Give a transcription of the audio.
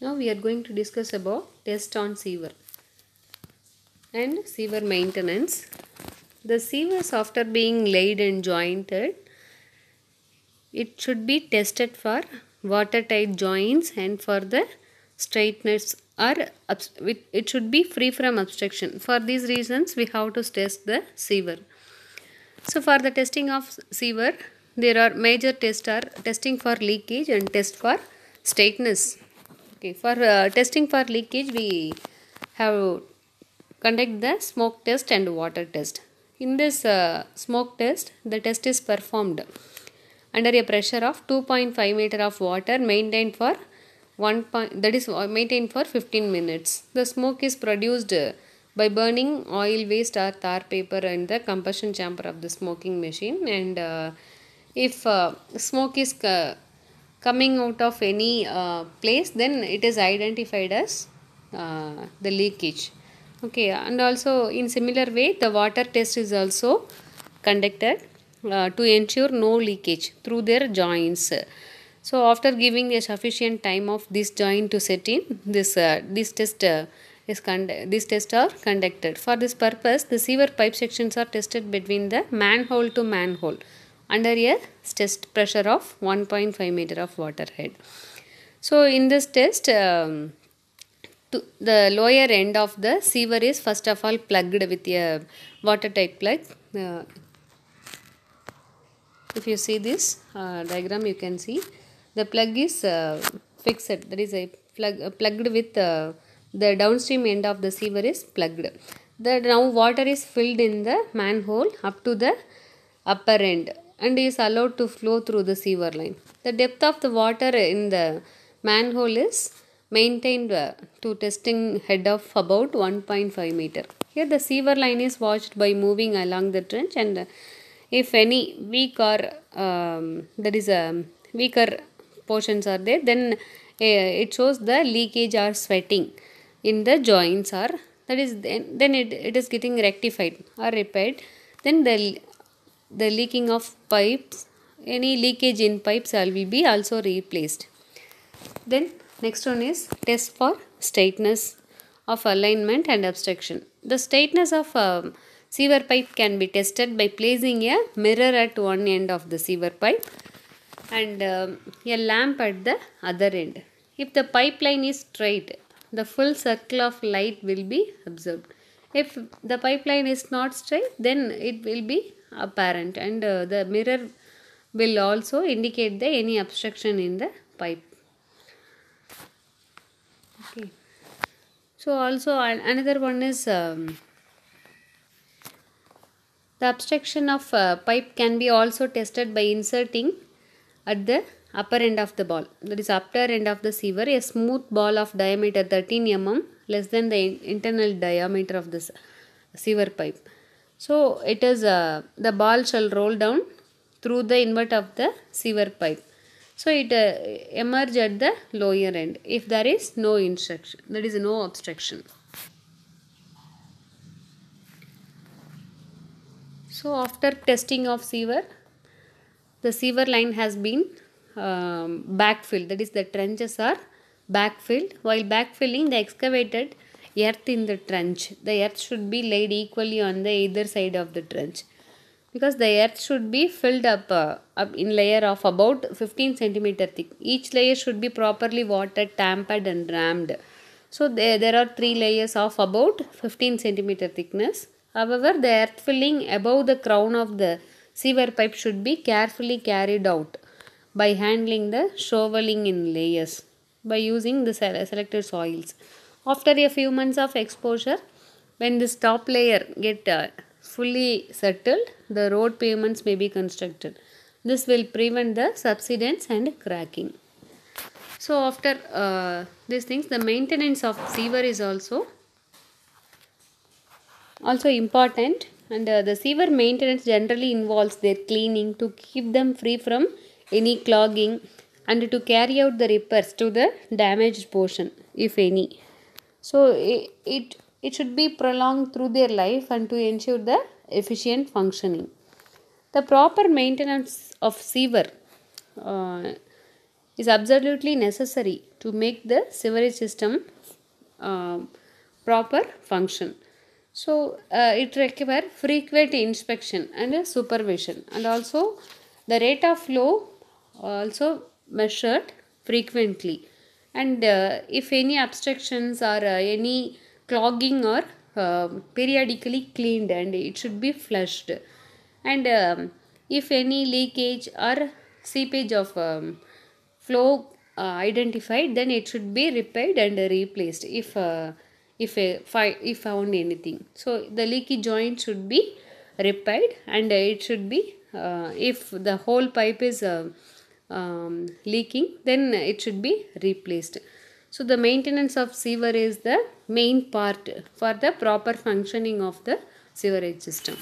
Now we are going to discuss about test on sewer and sewer maintenance. The sewers after being laid and jointed, it should be tested for watertight joints and for the straightness or it should be free from obstruction. For these reasons, we have to test the sewer. So for the testing of sewer, there are major tests are testing for leakage and test for straightness okay for uh, testing for leakage we have conduct the smoke test and water test in this uh, smoke test the test is performed under a pressure of 2.5 meter of water maintained for 1 point, that is uh, maintained for 15 minutes the smoke is produced by burning oil waste or tar paper in the combustion chamber of the smoking machine and uh, if uh, smoke is uh, coming out of any uh, place then it is identified as uh, the leakage okay and also in similar way the water test is also conducted uh, to ensure no leakage through their joints so after giving a sufficient time of this joint to set in this uh, this test uh, is this test are conducted for this purpose the sewer pipe sections are tested between the manhole to manhole under a test pressure of 1.5 meter of water head. So in this test, um, the lower end of the sewer is first of all plugged with a watertight plug. Uh, if you see this uh, diagram, you can see the plug is uh, fixed. That is a plug uh, plugged with uh, the downstream end of the sewer is plugged. The now water is filled in the manhole up to the upper end and is allowed to flow through the sewer line. The depth of the water in the manhole is maintained uh, to testing head of about 1.5 meter. Here the sewer line is watched by moving along the trench and if any weak or um, there is a um, weaker portions are there then uh, it shows the leakage or sweating in the joints or that is then, then it, it is getting rectified or repaired then the the leaking of pipes any leakage in pipes will be also replaced then next one is test for straightness of alignment and obstruction the straightness of a um, sewer pipe can be tested by placing a mirror at one end of the sewer pipe and um, a lamp at the other end if the pipeline is straight the full circle of light will be observed if the pipeline is not straight then it will be apparent and uh, the mirror will also indicate the any obstruction in the pipe okay so also another one is um, the obstruction of uh, pipe can be also tested by inserting at the upper end of the ball that is upper end of the sewer a smooth ball of diameter 13 mm less than the internal diameter of this sewer pipe so it is uh, the ball shall roll down through the invert of the sewer pipe. So it uh, emerge at the lower end if there is no instruction, that is no obstruction. So after testing of sewer, the sewer line has been um, backfilled, that is the trenches are backfilled. While backfilling, the excavated earth in the trench. The earth should be laid equally on the either side of the trench because the earth should be filled up, uh, up in layer of about 15 centimeter thick. Each layer should be properly watered, tampered and rammed. So there, there are three layers of about 15 centimeter thickness. However, the earth filling above the crown of the sewer pipe should be carefully carried out by handling the shoveling in layers by using the selected soils after a few months of exposure when this top layer get uh, fully settled the road pavements may be constructed this will prevent the subsidence and cracking so after uh, these things the maintenance of sewer is also also important and uh, the sewer maintenance generally involves their cleaning to keep them free from any clogging and to carry out the repairs to the damaged portion if any so it, it, it should be prolonged through their life and to ensure the efficient functioning. The proper maintenance of sewer uh, is absolutely necessary to make the sewerage system uh, proper function. So uh, it requires frequent inspection and supervision and also the rate of flow uh, also measured frequently and uh, if any obstructions or uh, any clogging or um, periodically cleaned and it should be flushed and um, if any leakage or seepage of um, flow uh, identified then it should be repaired and replaced if if a if found anything so the leaky joint should be repaired and it should be uh, if the whole pipe is uh, um, leaking then it should be replaced. So the maintenance of sewer is the main part for the proper functioning of the sewerage system.